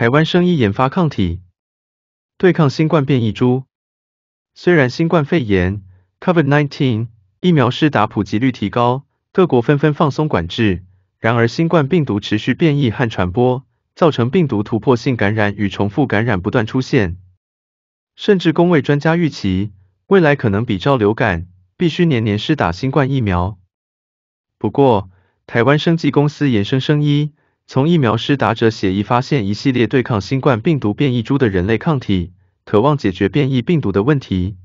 台湾生医研发抗体对抗新冠变异株。虽然新冠肺炎 （COVID-19） 疫苗施打普及率提高，各国纷纷放松管制，然而新冠病毒持续变异和传播，造成病毒突破性感染与重复感染不断出现，甚至工位专家预期未来可能比照流感，必须年年施打新冠疫苗。不过，台湾生技公司衍生生医。从疫苗师打者协议发现一系列对抗新冠病毒变异株的人类抗体，渴望解决变异病毒的问题。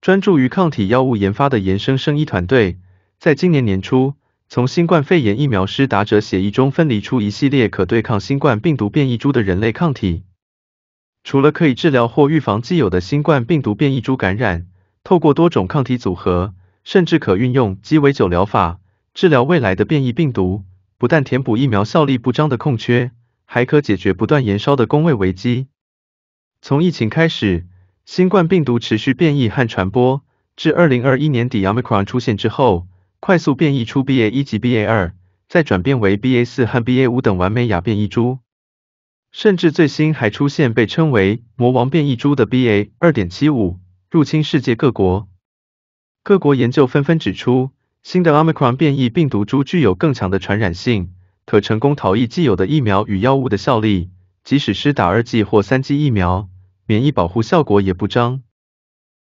专注于抗体药物研发的延伸生医团队，在今年年初从新冠肺炎疫苗师打者协议中分离出一系列可对抗新冠病毒变异株的人类抗体。除了可以治疗或预防既有的新冠病毒变异株感染，透过多种抗体组合，甚至可运用鸡尾酒疗法治疗未来的变异病毒。不但填补疫苗效力不彰的空缺，还可解决不断延烧的工位危机。从疫情开始，新冠病毒持续变异和传播，至二零二一年底，omicron 出现之后，快速变异出 BA 一及 BA 二，再转变为 BA 四和 BA 五等完美亚变异株，甚至最新还出现被称为“魔王变异株”的 BA 二点七五，入侵世界各国。各国研究纷纷指出。新的 Omicron 变异病毒株具有更强的传染性，可成功逃逸既有的疫苗与药物的效力，即使是打二剂或三剂疫苗，免疫保护效果也不彰，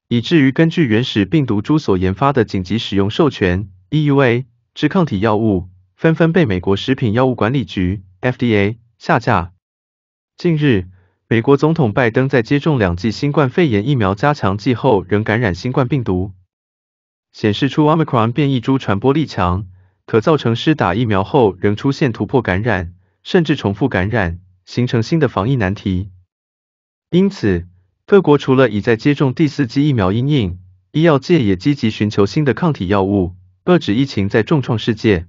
以至于根据原始病毒株所研发的紧急使用授权 （EUA） 之抗体药物，纷纷被美国食品药物管理局 （FDA） 下架。近日，美国总统拜登在接种两剂新冠肺炎疫苗加强剂后，仍感染新冠病毒。显示出 omicron 变异株传播力强，可造成施打疫苗后仍出现突破感染，甚至重复感染，形成新的防疫难题。因此，各国除了已在接种第四剂疫苗，应应，医药界也积极寻求新的抗体药物，遏止疫情在重创世界。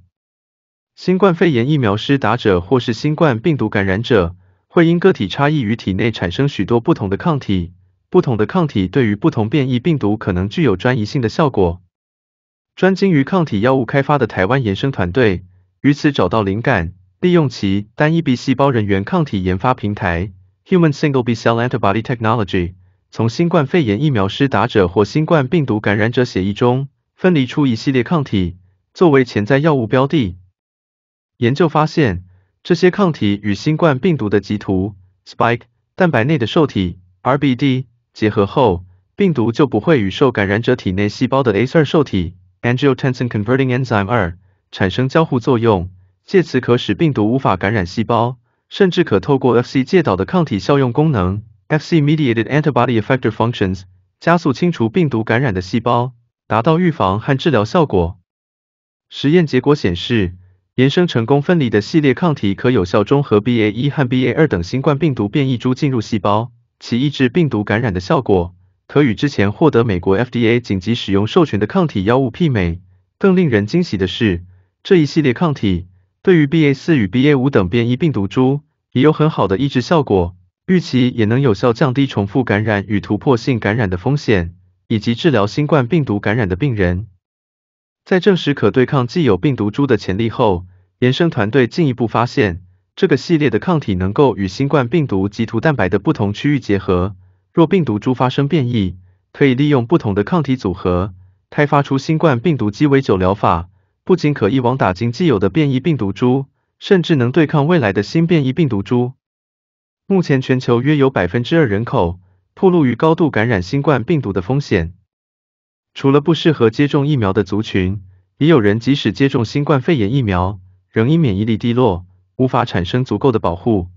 新冠肺炎疫苗施打者或是新冠病毒感染者，会因个体差异与体内产生许多不同的抗体，不同的抗体对于不同变异病毒可能具有专一性的效果。专精于抗体药物开发的台湾延伸团队，于此找到灵感，利用其单一 B 细胞人员抗体研发平台 （Human Single B Cell Antibody Technology），从新冠肺炎疫苗施打者或新冠病毒感染者血液中分离出一系列抗体，作为潜在药物标的。研究发现，这些抗体与新冠病毒的棘突 （Spike） 蛋白内的受体 （RBD） 结合后，病毒就不会与受感染者体内细胞的 ACE2 受体。Angiotensin converting enzyme 二产生交互作用，借此可使病毒无法感染细胞，甚至可透过 Fc 介导的抗体效用功能 （Fc mediated antibody effector functions） 加速清除病毒感染的细胞，达到预防和治疗效果。实验结果显示，延伸成功分离的系列抗体可有效中和 BA 一和 BA 二等新冠病毒变异株进入细胞，其抑制病毒感染的效果。可与之前获得美国 FDA 紧急使用授权的抗体药物媲美。更令人惊喜的是，这一系列抗体对于 BA.4 与 BA.5 等变异病毒株也有很好的抑制效果，预期也能有效降低重复感染与突破性感染的风险，以及治疗新冠病毒感染的病人。在证实可对抗既有病毒株的潜力后，延伸团队进一步发现，这个系列的抗体能够与新冠病毒及突蛋白的不同区域结合。若病毒株发生变异，可以利用不同的抗体组合，开发出新冠病毒鸡尾酒疗法，不仅可一网打尽既有的变异病毒株，甚至能对抗未来的新变异病毒株。目前全球约有百分之二人口暴露于高度感染新冠病毒的风险。除了不适合接种疫苗的族群，也有人即使接种新冠肺炎疫苗，仍因免疫力低落，无法产生足够的保护。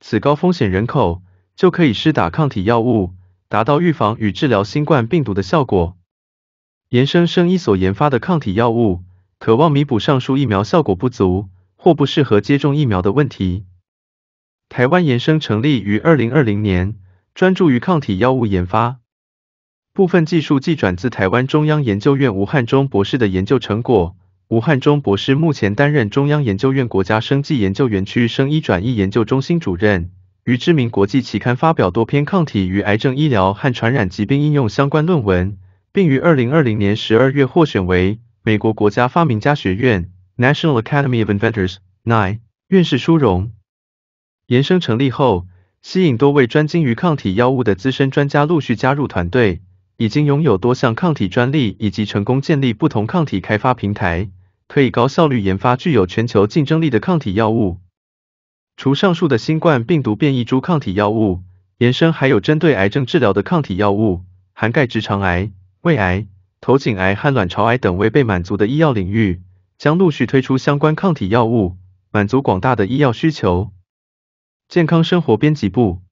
此高风险人口。就可以施打抗体药物，达到预防与治疗新冠病毒的效果。延伸生医所研发的抗体药物，渴望弥补上述疫苗效果不足或不适合接种疫苗的问题。台湾延伸成立于二零二零年，专注于抗体药物研发，部分技术技转自台湾中央研究院吴汉中博士的研究成果。吴汉中博士目前担任中央研究院国家生技研究园区生医转移研究中心主任。于知名国际期刊发表多篇抗体与癌症医疗和传染疾病应用相关论文，并于二零二零年十二月获选为美国国家发明家学院 （National Academy of Inventors）nine 院士殊荣。延伸成立后，吸引多位专精于抗体药物的资深专家陆续加入团队，已经拥有多项抗体专利以及成功建立不同抗体开发平台，可以高效率研发具有全球竞争力的抗体药物。除上述的新冠病毒变异株抗体药物延伸，还有针对癌症治疗的抗体药物，涵盖直肠癌、胃癌、头颈癌和卵巢癌等未被满足的医药领域，将陆续推出相关抗体药物，满足广大的医药需求。健康生活编辑部。